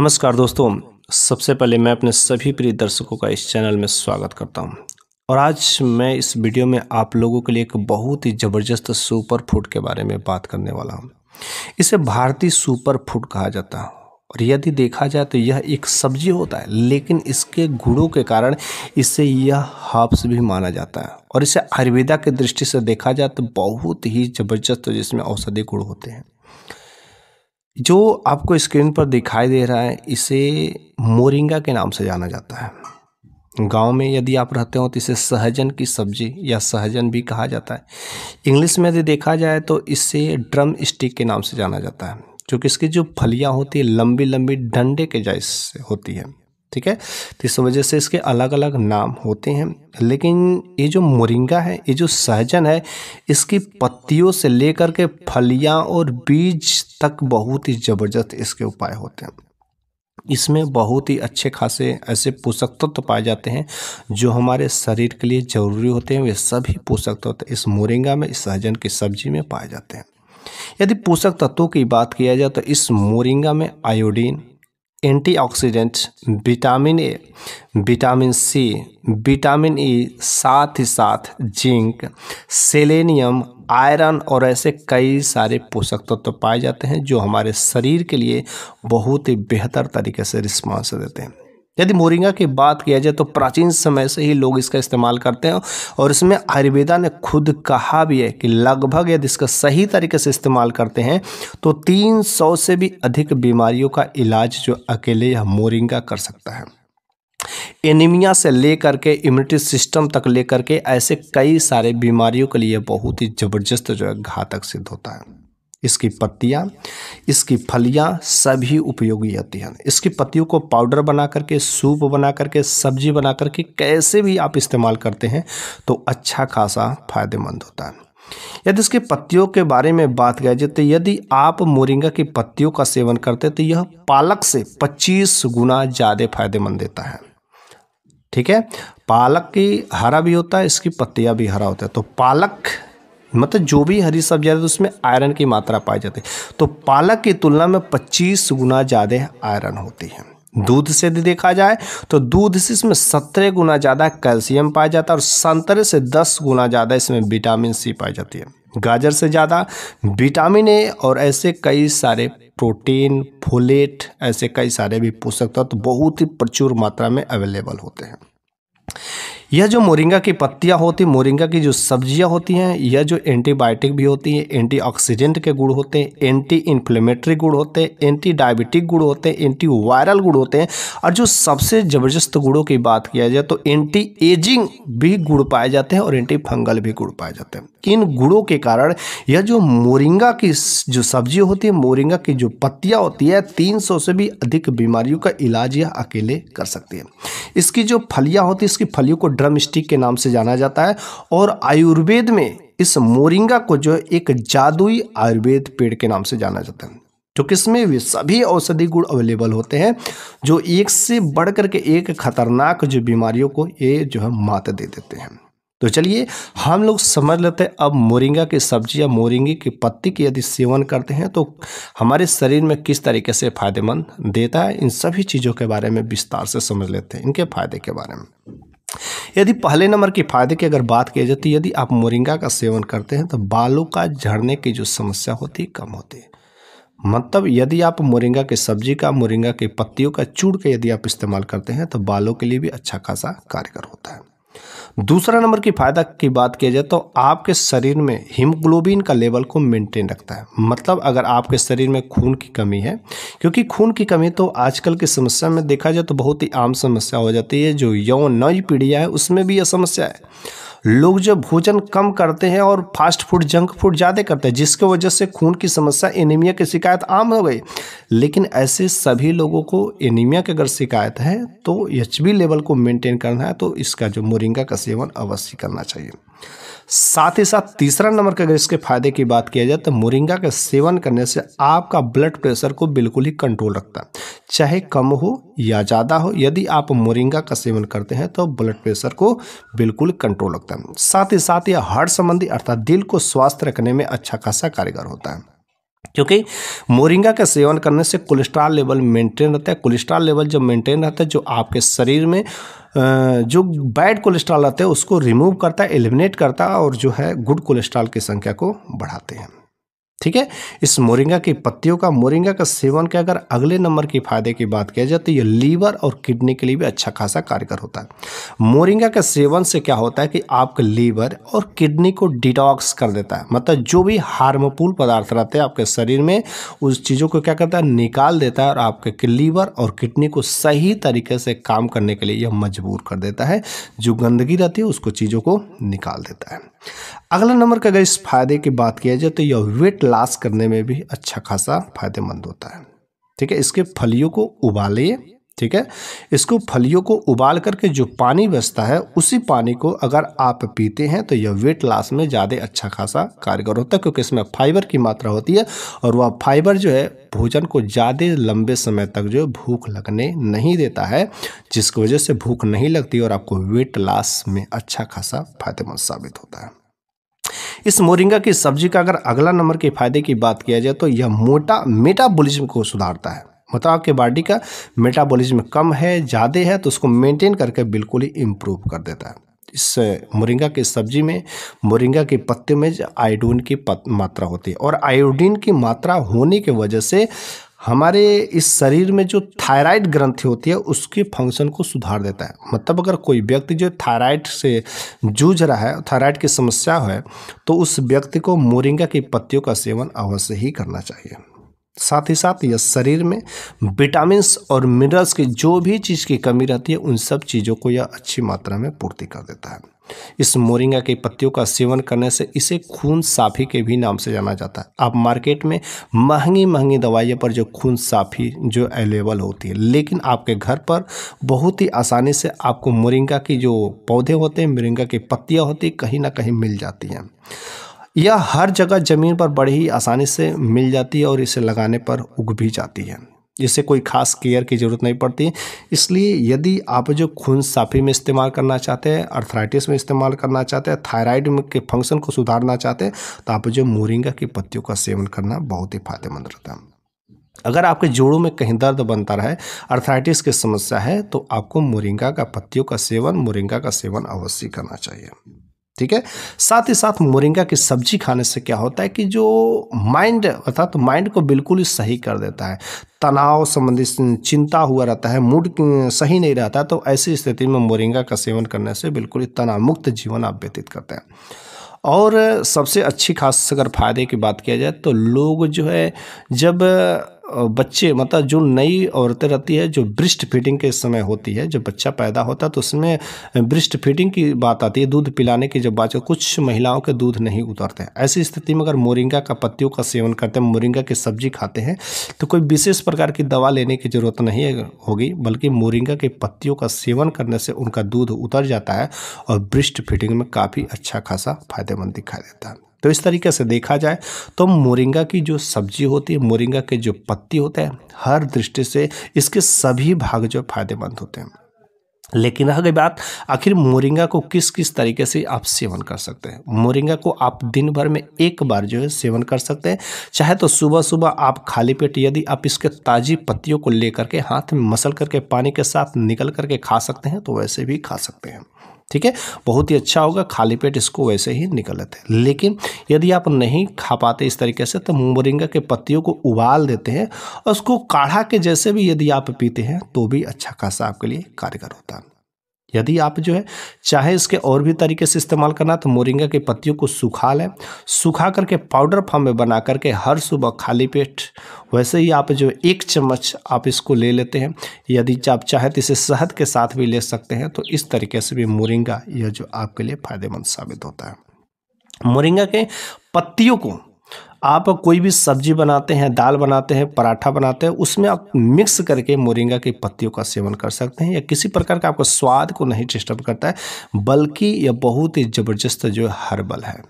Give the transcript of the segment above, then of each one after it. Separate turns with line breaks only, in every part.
नमस्कार दोस्तों सबसे पहले मैं अपने सभी प्रिय दर्शकों का इस चैनल में स्वागत करता हूं और आज मैं इस वीडियो में आप लोगों के लिए एक बहुत ही ज़बरदस्त सुपर फूड के बारे में बात करने वाला हूं इसे भारतीय सुपर फूड कहा जाता है और यदि देखा जाए तो यह एक सब्जी होता है लेकिन इसके गुड़ों के कारण इसे यह हाफ्स भी माना जाता है और इसे आयुर्वेदा की दृष्टि से देखा जाए तो बहुत ही ज़बरदस्त जिसमें औषधि गुड़ होते हैं जो आपको स्क्रीन पर दिखाई दे रहा है इसे मोरिंगा के नाम से जाना जाता है गांव में यदि आप रहते हो तो इसे सहजन की सब्जी या सहजन भी कहा जाता है इंग्लिश में यदि देखा जाए तो इसे ड्रम स्टिक के नाम से जाना जाता है क्योंकि इसकी जो फलियाँ होती है लंबी लंबी डंडे के जैसे होती है ठीक है तो इस वजह से इसके अलग अलग नाम होते हैं लेकिन ये जो मोरिंगा है ये जो सहजन है इसकी पत्तियों से लेकर के फलियाँ और बीज तक बहुत ही ज़बरदस्त इसके उपाय होते हैं इसमें बहुत ही अच्छे खासे ऐसे पोषक तत्व तो पाए जाते हैं जो हमारे शरीर के लिए ज़रूरी होते हैं वे सभी पोषक तत्व तो इस मोरिंगा में इस सहजन की सब्जी में पाए जाते हैं यदि पोषक तत्वों की बात किया जाए तो इस मोरिंगा में iodine antioxidant vitamin A vitamin C vitamin E साथ ही साथ जिंक सेलेनियम आयरन और ऐसे कई सारे पोषक तत्व तो पाए जाते हैं जो हमारे शरीर के लिए बहुत ही बेहतर तरीके से रिस्पॉन्स देते हैं यदि मोरिंगा की बात किया जाए तो प्राचीन समय से ही लोग इसका इस्तेमाल करते हैं और इसमें आयुर्वेदा ने खुद कहा भी है कि लगभग यदि इसका सही तरीके से इस्तेमाल करते हैं तो 300 से भी अधिक बीमारियों का इलाज जो अकेले यह मोरिंगा कर सकता है एनीमिया से लेकर के इम्यूनिटी सिस्टम तक लेकर के ऐसे कई सारे बीमारियों के लिए बहुत ही ज़बरदस्त जो है घातक सिद्ध होता है इसकी पत्तियाँ इसकी फलियाँ सभी उपयोगी होती हैं इसकी पत्तियों को पाउडर बना करके सूप बना करके सब्जी बना करके कैसे भी आप इस्तेमाल करते हैं तो अच्छा खासा फायदेमंद होता है यदि इसके पत्तियों के बारे में बात किया जाए तो यदि आप मोरिंगा की पत्तियों का सेवन करते तो यह पालक से 25 गुना ज़्यादा फायदेमंद देता है ठीक है पालक की हरा भी होता है इसकी पत्तियाँ भी हरा होता है तो पालक मतलब जो भी हरी सब्जी आती है तो उसमें आयरन की मात्रा पाई जाती है तो पालक की तुलना में 25 गुना ज़्यादा आयरन होती है दूध से यदि देखा जाए तो दूध से इसमें सत्रह गुना ज़्यादा कैल्शियम पाया जाता है और संतरे से दस गुना ज़्यादा इसमें विटामिन सी पाई जाती है गाजर से ज़्यादा विटामिन ए और ऐसे कई सारे प्रोटीन फोलेट ऐसे कई सारे भी पोषक तत्व तो बहुत ही प्रचुर मात्रा में अवेलेबल होते हैं यह जो मोरिंगा की पत्तियाँ होती हैं मोरिंगा की जो सब्जियाँ होती हैं यह जो एंटीबायोटिक भी होती हैं एंटीऑक्सीडेंट के गुड़ होते हैं एंटी इन्फ्लेमेटरी गुड़ होते हैं एंटी डायबिटिक गुड़ होते हैं एंटी वायरल गुड़ होते हैं और जो सबसे ज़बरदस्त गुड़ों की बात किया जाए तो एंटी एजिंग भी गुड़ पाए जाते हैं और एंटी फंगल भी गुड़ पाए जाते हैं इन गुड़ों के कारण यह जो मोरिंगा की जो सब्जी होती है मोरिंगा की जो पत्तियाँ होती है तीन से भी अधिक बीमारियों का इलाज यह अकेले कर सकती है इसकी जो फलियाँ होती है इसकी फलियों को ड्रम स्टिक के नाम से जाना जाता है और आयुर्वेद में इस मोरिंगा को जो एक जादुई आयुर्वेद पेड़ के नाम से जाना जाता है जो किसमें इसमें भी सभी औषधि गुण अवेलेबल होते हैं जो एक से बढ़ करके एक खतरनाक जो बीमारियों को ये जो है मात दे देते हैं तो चलिए हम लोग समझ लेते हैं अब मोरिंगा की सब्जी या मोरिंगे की पत्ती की यदि सेवन करते हैं तो हमारे शरीर में किस तरीके से फायदेमंद देता है इन सभी चीज़ों के बारे में विस्तार से समझ लेते हैं इनके फायदे के बारे में यदि पहले नंबर के फायदे की अगर बात की जाए तो यदि आप मोरिंगा का सेवन करते हैं तो बालों का झड़ने की जो समस्या होती है कम होती है मतलब यदि आप मोरिंगा के सब्जी का मोरिंगा के पत्तियों का चूड़ का यदि आप इस्तेमाल करते हैं तो बालों के लिए भी अच्छा खासा कारगर होता है दूसरा नंबर की फ़ायदा की बात किया जाए तो आपके शरीर में हीमोग्लोबिन का लेवल को मेंटेन रखता है मतलब अगर आपके शरीर में खून की कमी है क्योंकि खून की कमी तो आजकल की समस्या में देखा जाए तो बहुत ही आम समस्या हो जाती है जो यौन नई पीढ़ियाँ है उसमें भी यह समस्या है लोग जो भोजन कम करते हैं और फास्ट फूड जंक फूड ज़्यादा करते हैं जिसके वजह से खून की समस्या एनीमिया की शिकायत आम हो गई लेकिन ऐसे सभी लोगों को एनीमिया की अगर शिकायत है तो एच लेवल को मेंटेन करना है तो इसका जो मोरिंगा का सेवन अवश्य करना चाहिए साथ ही साथ तीसरा नंबर का अगर इसके फायदे की बात किया जाए तो मोरिंगा का सेवन करने से आपका ब्लड प्रेशर को बिल्कुल ही कंट्रोल रखता है चाहे कम हो या ज़्यादा हो यदि आप मोरिंगा का सेवन करते हैं तो ब्लड प्रेशर को बिल्कुल कंट्रोल रखता है साथ ही साथ यह हार्ट संबंधी अर्थात दिल को स्वस्थ रखने में अच्छा खासा कारगर होता है क्योंकि मोरिंगा का सेवन करने से कोलेस्ट्रॉल लेवल मेंटेन रहता है कोलेस्ट्रॉल लेवल जब मेंटेन रहता है जो आपके शरीर में जो बैड कोलेस्ट्रॉल रहता है उसको रिमूव करता है एलिमिनेट करता है और जो है गुड कोलेस्ट्रॉल की संख्या को बढ़ाते हैं ठीक है इस मोरिंगा की पत्तियों का मोरिंगा का सेवन के अगर अगले नंबर के फायदे की बात किया जाए तो यह लीवर और किडनी के लिए भी अच्छा खासा कारगर होता है मोरिंगा का सेवन से क्या होता है कि आपके लीवर और किडनी को डिटॉक्स कर देता है मतलब जो भी हार्मफुल पदार्थ रहते हैं आपके शरीर में उस चीज़ों को क्या करता है निकाल देता है और आपके लीवर और किडनी को सही तरीके से काम करने के लिए यह मजबूर कर देता है जो गंदगी रहती है उसको चीज़ों को निकाल देता है अगला नंबर का अगर इस फायदे की बात किया जाए तो यह वेट लाश करने में भी अच्छा खासा फायदेमंद होता है ठीक है इसके फलियों को उबालिए ठीक है इसको फलियों को उबाल करके जो पानी बचता है उसी पानी को अगर आप पीते हैं तो यह वेट लॉस में ज़्यादा अच्छा खासा कारगर होता है क्योंकि इसमें फाइबर की मात्रा होती है और वह फाइबर जो है भोजन को ज़्यादा लंबे समय तक जो भूख लगने नहीं देता है जिसकी वजह से भूख नहीं लगती और आपको वेट लॉस में अच्छा खासा फायदेमंद साबित होता है इस मोरिंगा की सब्जी का अगर अगला नंबर के फायदे की बात किया जाए तो यह मोटा मेटाबोलिज्म को सुधारता है मतलब आपके बॉडी का मेटाबॉलिज्म कम है ज़्यादा है तो उसको मेंटेन करके बिल्कुल ही इम्प्रूव कर देता है इस मोरिंगा की सब्जी में मोरिंगा के पत्ते में आयोडीन की मात्रा होती है और आयोडीन की मात्रा होने की वजह से हमारे इस शरीर में जो थायराइड ग्रंथि होती है उसके फंक्शन को सुधार देता है मतलब अगर कोई व्यक्ति जो थायराइड से जूझ रहा है थायराइड की समस्या है तो उस व्यक्ति को मोरिंगा की पत्तियों का सेवन अवश्य ही करना चाहिए साथ ही साथ यह शरीर में विटामिन और मिनरल्स की जो भी चीज़ की कमी रहती है उन सब चीज़ों को यह अच्छी मात्रा में पूर्ति कर देता है इस मोरिंगा के पत्तियों का सेवन करने से इसे खून साफी के भी नाम से जाना जाता है आप मार्केट में महंगी महंगी दवाइयों पर जो खून साफी जो अवेलेबल होती है लेकिन आपके घर पर बहुत ही आसानी से आपको मोरिंगा की जो पौधे होते हैं मोरिंगा की पत्तियाँ होती कहीं ना कहीं मिल जाती हैं यह हर जगह ज़मीन पर बड़ी ही आसानी से मिल जाती है और इसे लगाने पर उग भी जाती है जिसे कोई खास केयर की ज़रूरत नहीं पड़ती इसलिए यदि आप जो खून साफी में इस्तेमाल करना चाहते हैं अर्थराइटिस में इस्तेमाल करना चाहते हैं थायराइड के फंक्शन को सुधारना चाहते हैं तो आप जो मोरिंगा की पत्तियों का सेवन करना बहुत ही फायदेमंद रहता है अगर आपके जोड़ों में कहीं दर्द बनता रहे अर्थराइटिस की समस्या है तो आपको मोरिंगा का पत्तियों का सेवन मोरिंगा का सेवन अवश्य करना चाहिए ठीक है साथ ही साथ मोरिंगा की सब्जी खाने से क्या होता है कि जो माइंड अर्थात तो माइंड को बिल्कुल ही सही कर देता है तनाव संबंधित चिंता हुआ रहता है मूड सही नहीं रहता तो ऐसी स्थिति में मोरिंगा का सेवन करने से बिल्कुल ही तनाव मुक्त जीवन आप व्यतीत करते हैं और सबसे अच्छी खास अगर फायदे की बात किया जाए तो लोग जो है जब बच्चे मतलब जो नई औरतें रहती है जो ब्रिस्ट फीडिंग के समय होती है जब बच्चा पैदा होता है तो उसमें ब्रिस्ट फीडिंग की बात आती है दूध पिलाने की जब बात कुछ महिलाओं के दूध नहीं उतरते हैं ऐसी स्थिति में अगर मोरिंगा का पत्तियों का सेवन करते हैं मोरिंगा की सब्जी खाते हैं तो कोई विशेष प्रकार की दवा लेने की ज़रूरत नहीं होगी बल्कि मोरिंगा के पत्तियों का सेवन करने से उनका दूध उतर जाता है और ब्रिस्ट फीडिंग में काफ़ी अच्छा खासा फायदेमंद दिखाई देता है तो इस तरीके से देखा जाए तो मोरिंगा की जो सब्जी होती है मोरिंगा के जो पत्ती होते हैं हर दृष्टि से इसके सभी भाग जो फायदेमंद होते हैं लेकिन रह गई बात आखिर मोरिंगा को किस किस तरीके से आप सेवन कर सकते हैं मोरिंगा को आप दिन भर में एक बार जो है सेवन कर सकते हैं चाहे तो सुबह सुबह आप खाली पेट यदि आप इसके ताज़ी पत्तियों को लेकर के हाथ में मसल करके पानी के साथ निकल करके खा सकते हैं तो वैसे भी खा सकते हैं ठीक है बहुत ही अच्छा होगा खाली पेट इसको वैसे ही निकलते हैं लेकिन यदि आप नहीं खा पाते इस तरीके से तो मोरिंगा के पत्तियों को उबाल देते हैं और उसको काढ़ा के जैसे भी यदि आप पीते हैं तो भी अच्छा खासा आपके लिए कारगर होता है यदि आप जो है चाहे इसके और भी तरीके से इस्तेमाल करना तो मोरिंगा की पत्तियों को सुखा लें सुखा करके पाउडर फॉर्म में बना करके हर सुबह खाली पेट वैसे ही आप जो एक चम्मच आप इसको ले लेते हैं यदि आप चाहें तो इसे शहद के साथ भी ले सकते हैं तो इस तरीके से भी मोरिंगा यह जो आपके लिए फ़ायदेमंद साबित होता है मोरिंगा के पत्तियों को आप कोई भी सब्जी बनाते हैं दाल बनाते हैं पराठा बनाते हैं उसमें आप मिक्स करके मोरिंगा की पत्तियों का सेवन कर सकते हैं या किसी प्रकार का आपको स्वाद को नहीं डिस्टर्ब करता है बल्कि यह बहुत ही ज़बरदस्त जो हर्बल है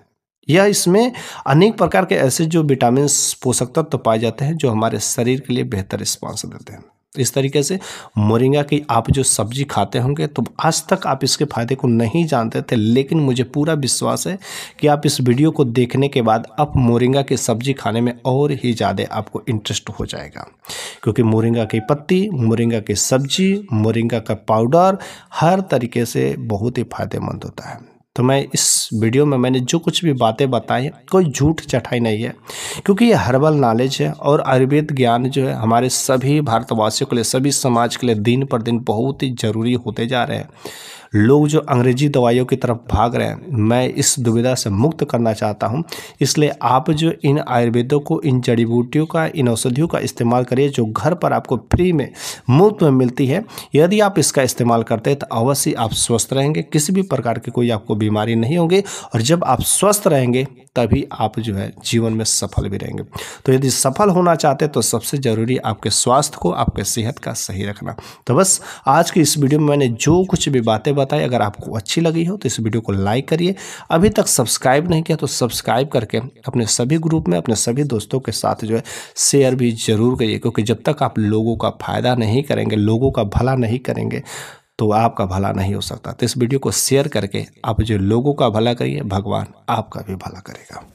यह इसमें अनेक प्रकार के ऐसे जो विटामिन पोषक तत्व तो पाए जाते हैं जो हमारे शरीर के लिए बेहतर रिस्पॉन्स देते हैं इस तरीके से मोरिंगा की आप जो सब्जी खाते होंगे तो आज तक आप इसके फायदे को नहीं जानते थे लेकिन मुझे पूरा विश्वास है कि आप इस वीडियो को देखने के बाद अब मोरिंगा की सब्जी खाने में और ही ज़्यादा आपको इंटरेस्ट हो जाएगा क्योंकि मोरिंगा की पत्ती मोरिंगा की सब्जी मोरिंगा का पाउडर हर तरीके से बहुत ही फायदेमंद होता है तो मैं इस वीडियो में मैंने जो कुछ भी बातें बताई कोई झूठ चटाई नहीं है क्योंकि ये हर्बल नॉलेज है और आयुर्वेद ज्ञान जो है हमारे सभी भारतवासियों के लिए सभी समाज के लिए दिन पर दिन बहुत ही ज़रूरी होते जा रहे हैं लोग जो अंग्रेजी दवाइयों की तरफ भाग रहे हैं मैं इस दुविधा से मुक्त करना चाहता हूँ इसलिए आप जो इन आयुर्वेदों को इन जड़ी बूटियों का इन औषधियों का इस्तेमाल करिए जो घर पर आपको फ्री में मुफ्त में मिलती है यदि आप इसका इस्तेमाल करते हैं तो अवश्य आप स्वस्थ रहेंगे किसी भी प्रकार की कोई आपको बीमारी नहीं होगी और जब आप स्वस्थ रहेंगे तभी आप जो है जीवन में सफल भी रहेंगे तो यदि सफल होना चाहते तो सबसे ज़रूरी आपके स्वास्थ्य को आपके सेहत का सही रखना तो बस आज की इस वीडियो में मैंने जो कुछ भी बातें बताई अगर आपको अच्छी लगी हो तो इस वीडियो को लाइक करिए अभी तक सब्सक्राइब नहीं किया तो सब्सक्राइब करके अपने सभी ग्रुप में अपने सभी दोस्तों के साथ जो है शेयर भी जरूर करिए क्योंकि जब तक आप लोगों का फ़ायदा नहीं करेंगे लोगों का भला नहीं करेंगे तो आपका भला नहीं हो सकता तो इस वीडियो को शेयर करके आप जो लोगों का भला करिए भगवान आपका भी भला करेगा